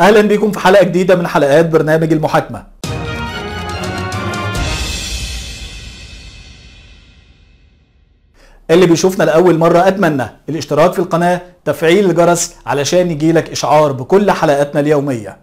اهلا بيكم في حلقه جديده من حلقات برنامج المحاكمه اللي بيشوفنا لاول مره اتمنى الاشتراك في القناه تفعيل الجرس علشان يجيلك اشعار بكل حلقاتنا اليوميه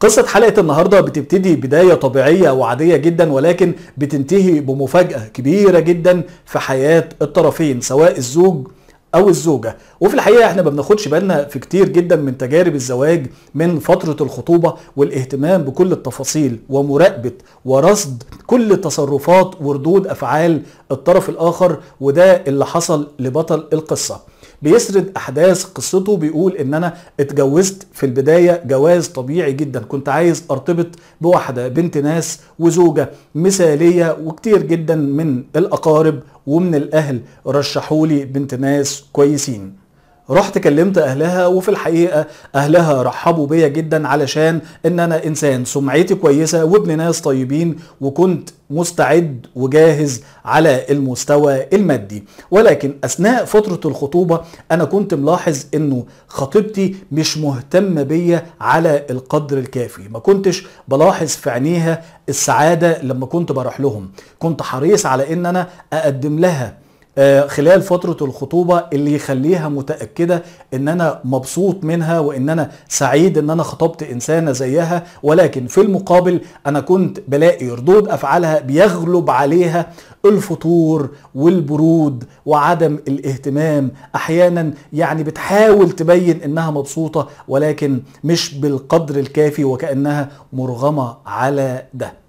قصة حلقة النهاردة بتبتدي بداية طبيعية وعادية جدا ولكن بتنتهي بمفاجأة كبيرة جدا في حياة الطرفين سواء الزوج او الزوجه وفي الحقيقه احنا ما بناخدش بالنا في كتير جدا من تجارب الزواج من فتره الخطوبه والاهتمام بكل التفاصيل ومراقبه ورصد كل تصرفات وردود افعال الطرف الاخر وده اللي حصل لبطل القصه بيسرد احداث قصته بيقول ان انا اتجوزت في البدايه جواز طبيعي جدا كنت عايز ارتبط بواحده بنت ناس وزوجه مثاليه وكتير جدا من الاقارب ومن الاهل رشحولي بنت ناس كويسين رحت كلمت اهلها وفي الحقيقه اهلها رحبوا بيا جدا علشان ان انا انسان سمعتي كويسه وابن ناس طيبين وكنت مستعد وجاهز على المستوى المادي ولكن اثناء فتره الخطوبه انا كنت ملاحظ انه خطيبتي مش مهتمه بيا على القدر الكافي ما كنتش بلاحظ في عينيها السعاده لما كنت بروح لهم كنت حريص على ان انا اقدم لها آه، خلال فترة الخطوبة اللي يخليها متأكدة ان انا مبسوط منها وان انا سعيد ان انا خطبت انسانة زيها ولكن في المقابل انا كنت بلاقي ردود افعالها بيغلب عليها الفتور والبرود وعدم الاهتمام احيانا يعني بتحاول تبين انها مبسوطة ولكن مش بالقدر الكافي وكأنها مرغمة على ده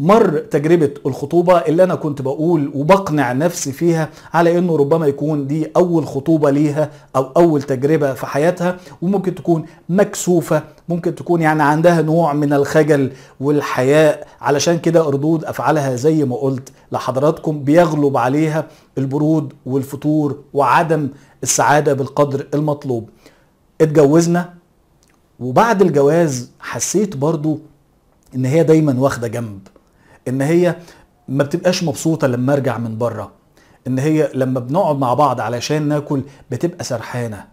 مر تجربة الخطوبة اللي أنا كنت بقول وبقنع نفسي فيها على أنه ربما يكون دي أول خطوبة ليها أو أول تجربة في حياتها وممكن تكون مكسوفة ممكن تكون يعني عندها نوع من الخجل والحياء علشان كده ردود أفعالها زي ما قلت لحضراتكم بيغلب عليها البرود والفتور وعدم السعادة بالقدر المطلوب اتجوزنا وبعد الجواز حسيت برضو ان هي دايما واخده جنب ان هي ما بتبقاش مبسوطه لما ارجع من بره ان هي لما بنقعد مع بعض علشان ناكل بتبقى سرحانه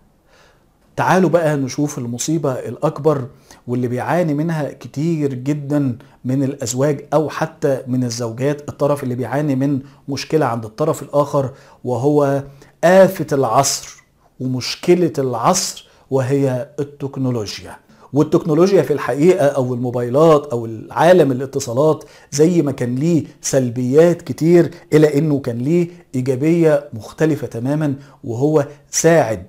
تعالوا بقى نشوف المصيبه الاكبر واللي بيعاني منها كتير جدا من الازواج او حتى من الزوجات الطرف اللي بيعاني من مشكله عند الطرف الاخر وهو آفة العصر ومشكلة العصر وهي التكنولوجيا والتكنولوجيا في الحقيقه او الموبايلات او العالم الاتصالات زي ما كان ليه سلبيات كتير الى انه كان ليه ايجابيه مختلفه تماما وهو ساعد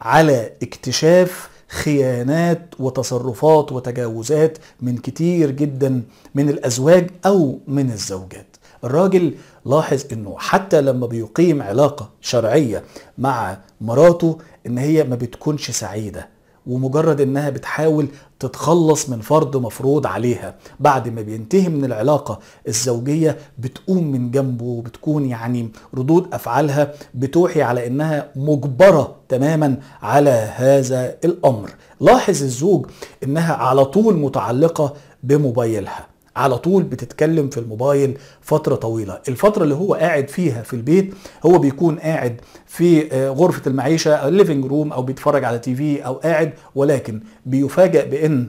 على اكتشاف خيانات وتصرفات وتجاوزات من كتير جدا من الازواج او من الزوجات الراجل لاحظ انه حتى لما بيقيم علاقه شرعيه مع مراته ان هي ما بتكونش سعيده ومجرد انها بتحاول تتخلص من فرض مفروض عليها بعد ما بينتهي من العلاقة الزوجية بتقوم من جنبه وبتكون يعني ردود افعالها بتوحي على انها مجبرة تماما على هذا الامر لاحظ الزوج انها على طول متعلقة بموبايلها على طول بتتكلم في الموبايل فترة طويلة الفترة اللي هو قاعد فيها في البيت هو بيكون قاعد في آه، غرفة المعيشة أو الليفينج روم أو بيتفرج على تي في أو قاعد ولكن بيفاجأ بأن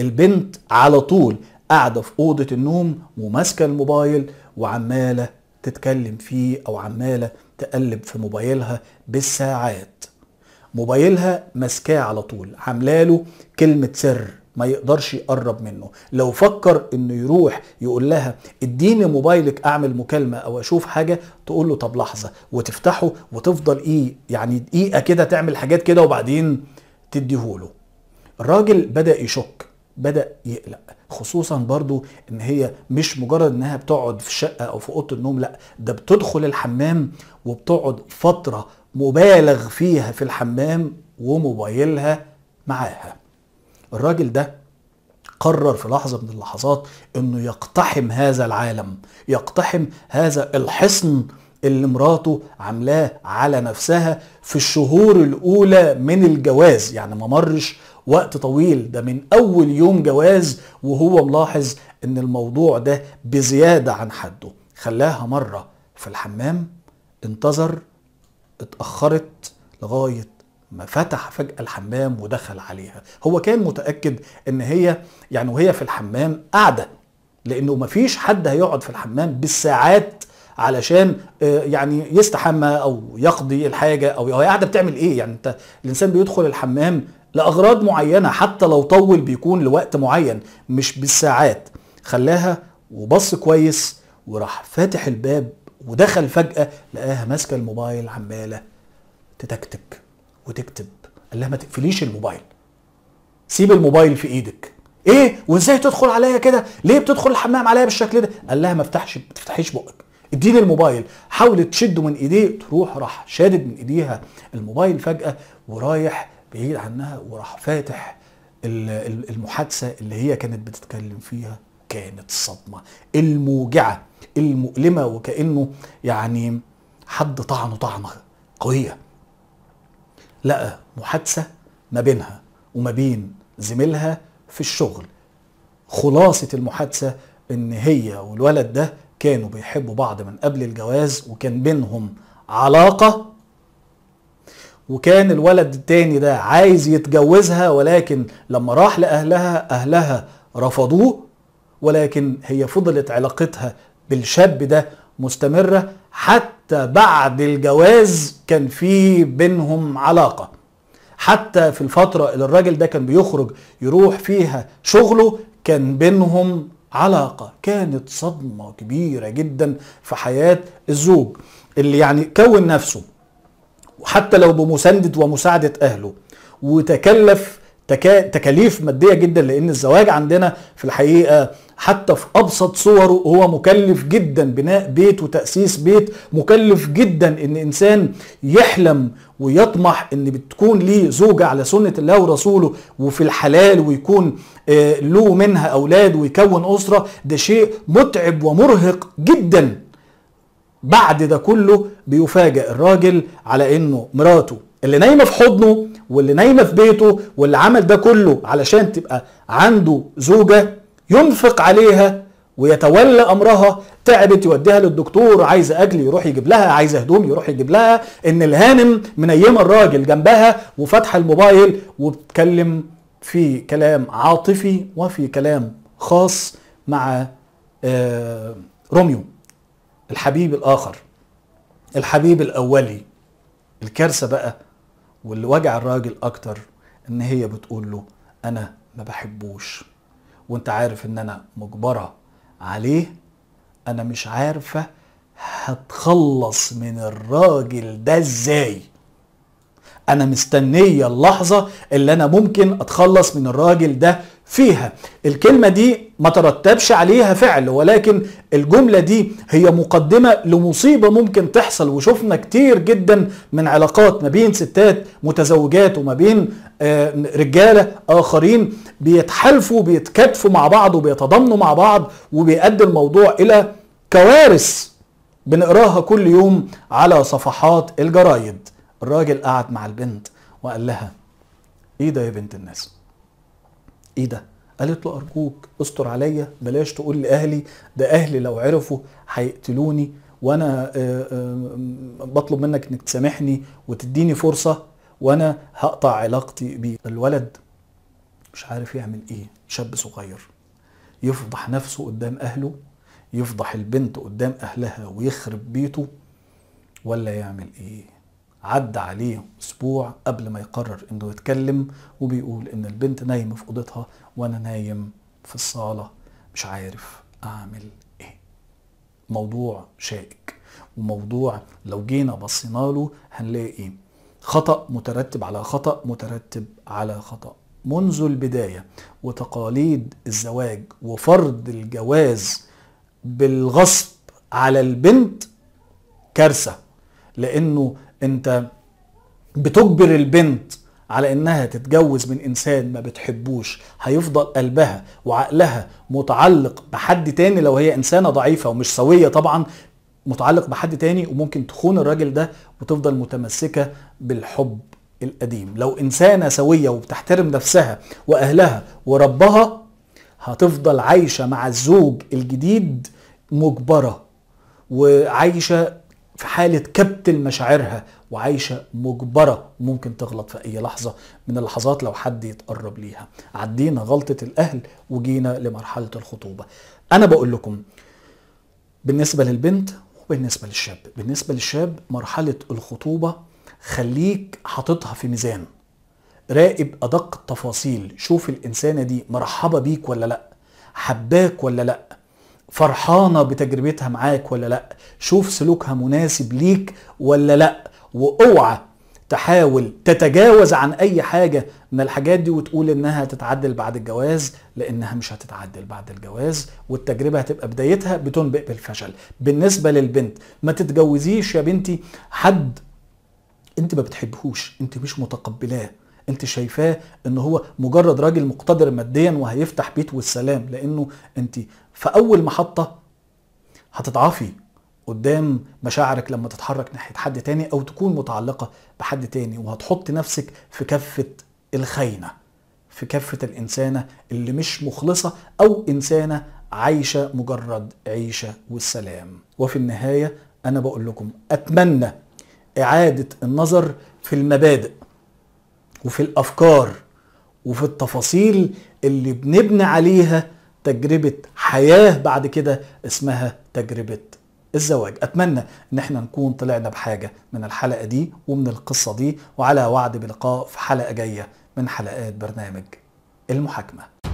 البنت على طول قاعدة في أوضة النوم وماسكة الموبايل وعمالة تتكلم فيه أو عمالة تقلب في موبايلها بالساعات موبايلها ماسكاه على طول عاملاله كلمة سر ما يقدرش يقرب منه لو فكر انه يروح يقول لها اديني موبايلك اعمل مكالمه او اشوف حاجه تقول له طب لحظه وتفتحه وتفضل ايه يعني دقيقه كده تعمل حاجات كده وبعدين تديهوله الراجل بدا يشك بدا يقلق خصوصا برضو ان هي مش مجرد انها بتقعد في الشقه او في اوضه النوم لا ده بتدخل الحمام وبتقعد فتره مبالغ فيها في الحمام وموبايلها معاها الراجل ده قرر في لحظة من اللحظات انه يقتحم هذا العالم يقتحم هذا الحصن اللي مراته عاملاه على نفسها في الشهور الاولى من الجواز يعني ما مرش وقت طويل ده من اول يوم جواز وهو ملاحظ ان الموضوع ده بزيادة عن حده خلاها مرة في الحمام انتظر اتأخرت لغاية ما فتح فجأة الحمام ودخل عليها هو كان متأكد ان هي يعني وهي في الحمام قاعدة لانه مفيش حد هيقعد في الحمام بالساعات علشان آه، يعني يستحمى او يقضي الحاجة او هي قاعدة بتعمل ايه يعني انت الانسان بيدخل الحمام لاغراض معينة حتى لو طول بيكون لوقت معين مش بالساعات خلاها وبص كويس وراح فاتح الباب ودخل فجأة لقاها ماسكة الموبايل عمالة تتكتك وتكتب قال لها ما تقفليش الموبايل سيب الموبايل في ايدك ايه وازاي تدخل عليا كده ليه بتدخل الحمام عليا بالشكل ده قال لها ما افتحش ما تفتحيش بقك اديني الموبايل حاولت تشده من ايديه تروح راح شادد من ايديها الموبايل فجاه ورايح بعيد عنها وراح فاتح المحادثه اللي هي كانت بتتكلم فيها كانت الصدمه الموجعه المؤلمه وكانه يعني حد طعنه طعنه قويه لقى محادثة ما بينها وما بين زميلها في الشغل خلاصة المحادثة ان هي والولد ده كانوا بيحبوا بعض من قبل الجواز وكان بينهم علاقة وكان الولد التاني ده عايز يتجوزها ولكن لما راح لأهلها أهلها رفضوه ولكن هي فضلت علاقتها بالشاب ده مستمرة حتى حتى بعد الجواز كان في بينهم علاقه حتى في الفتره اللي الراجل ده كان بيخرج يروح فيها شغله كان بينهم علاقه كانت صدمه كبيره جدا في حياه الزوج اللي يعني كون نفسه وحتى لو بمساندة ومساعدة أهله وتكلف تكاليف ماديه جدا لان الزواج عندنا في الحقيقه حتى في ابسط صوره هو مكلف جدا بناء بيت وتاسيس بيت مكلف جدا ان انسان يحلم ويطمح ان بتكون ليه زوجه على سنه الله ورسوله وفي الحلال ويكون آه، له منها اولاد ويكون اسره ده شيء متعب ومرهق جدا بعد ده كله بيفاجئ الراجل على انه مراته اللي نايمه في حضنه واللي نايمه في بيته واللي عمل ده كله علشان تبقى عنده زوجه ينفق عليها ويتولى امرها تعبت يوديها للدكتور عايزه اكل يروح يجيب لها عايزه هدوم يروح يجيب لها ان الهانم منيمه الراجل جنبها وفاتحه الموبايل وبتكلم في كلام عاطفي وفي كلام خاص مع آه، روميو الحبيب الاخر الحبيب الاولي الكارثه بقى واللي وجع الراجل اكتر ان هي بتقول له انا ما بحبوش وانت عارف ان انا مجبره عليه انا مش عارفه هتخلص من الراجل ده ازاي انا مستنيه اللحظه اللي انا ممكن اتخلص من الراجل ده فيها الكلمة دي ما ترتبش عليها فعل ولكن الجملة دي هي مقدمة لمصيبة ممكن تحصل وشفنا كتير جدا من علاقات ما بين ستات متزوجات وما بين آه، رجالة آخرين بيتحالفوا بيتكتفوا مع بعض وبيتضامنوا مع بعض وبيؤدي الموضوع إلى كوارث بنقراها كل يوم على صفحات الجرايد الراجل قعد مع البنت وقال لها ايه ده يا بنت الناس ايه ده قالت له ارجوك استر عليا بلاش تقول لاهلي ده اهلي لو عرفوا هيقتلوني وانا آه، آه، بطلب منك انك تسامحني وتديني فرصه وانا هقطع علاقتي بيه الولد مش عارف يعمل ايه شاب صغير يفضح نفسه قدام اهله يفضح البنت قدام اهلها ويخرب بيته ولا يعمل ايه عدى عليه اسبوع قبل ما يقرر انه يتكلم وبيقول ان البنت نايمه في اوضتها وانا نايم في الصاله مش عارف اعمل ايه موضوع شائك وموضوع لو جينا بصينا له هنلاقي خطأ مترتب على خطأ مترتب على خطأ منذ البداية وتقاليد الزواج وفرض الجواز بالغصب على البنت كارثة لأنه انت بتجبر البنت على انها تتجوز من انسان ما بتحبوش هيفضل قلبها وعقلها متعلق بحد تاني لو هي انسانه ضعيفه ومش سويه طبعا متعلق بحد تاني وممكن تخون الراجل ده وتفضل متمسكه بالحب القديم لو انسانه سويه وبتحترم نفسها واهلها وربها هتفضل عايشه مع الزوج الجديد مجبره وعايشه في حالة كبت مشاعرها وعايشة مجبرة ممكن تغلط في أي لحظة من اللحظات لو حد يتقرب ليها عدينا غلطة الأهل وجينا لمرحلة الخطوبة أنا بقول لكم بالنسبة للبنت وبالنسبة للشاب بالنسبة للشاب مرحلة الخطوبة خليك حاططها في ميزان راقب أدق التفاصيل شوف الإنسانة دي مرحبة بيك ولا لأ حباك ولا لأ فرحانة بتجربتها معاك ولا لا شوف سلوكها مناسب ليك ولا لا واوعى تحاول تتجاوز عن اي حاجة من الحاجات دي وتقول انها تتعدل بعد الجواز لانها مش هتتعدل بعد الجواز والتجربة هتبقى بدايتها بتنبئ بالفشل بالنسبة للبنت ما تتجوزيش يا بنتي حد انت ما بتحبهوش انت مش متقبلاه انت شايفاه ان هو مجرد راجل مقتدر ماديا وهيفتح بيت والسلام لانه انت في اول محطه هتتعافي قدام مشاعرك لما تتحرك ناحيه حد تاني او تكون متعلقه بحد تاني وهتحط نفسك في كفه الخاينه في كفه الانسانه اللي مش مخلصه او انسانه عايشه مجرد عيشه والسلام وفي النهايه انا بقول لكم اتمنى اعاده النظر في المبادئ وفي الافكار وفي التفاصيل اللي بنبني عليها تجربه حياه بعد كده اسمها تجربه الزواج اتمنى ان احنا نكون طلعنا بحاجه من الحلقه دي ومن القصه دي وعلى وعد بلقاء في حلقه جايه من حلقات برنامج المحاكمه